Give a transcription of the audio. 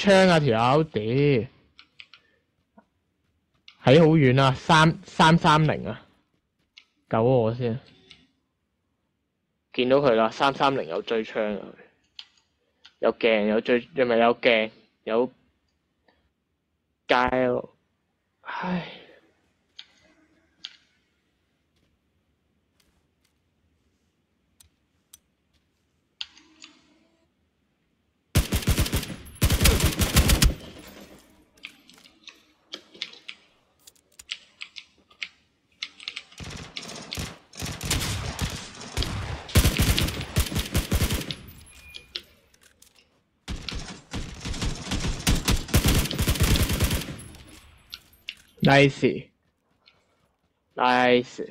槍啊條友，屌，喺好遠啊，三三三零啊，救我先，見到佢啦，三三零有追槍佢，有鏡有追，因咪有鏡有街啊？唉。nice nice